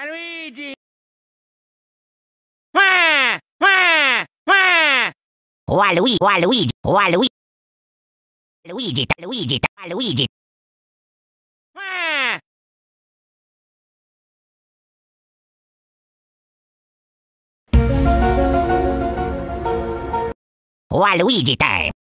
Luigi! Wah! Wah! Wah! Waluigi, Waluigi, Waluigi. Luigi, Luigi, Luigi. Wah! Waluigi time.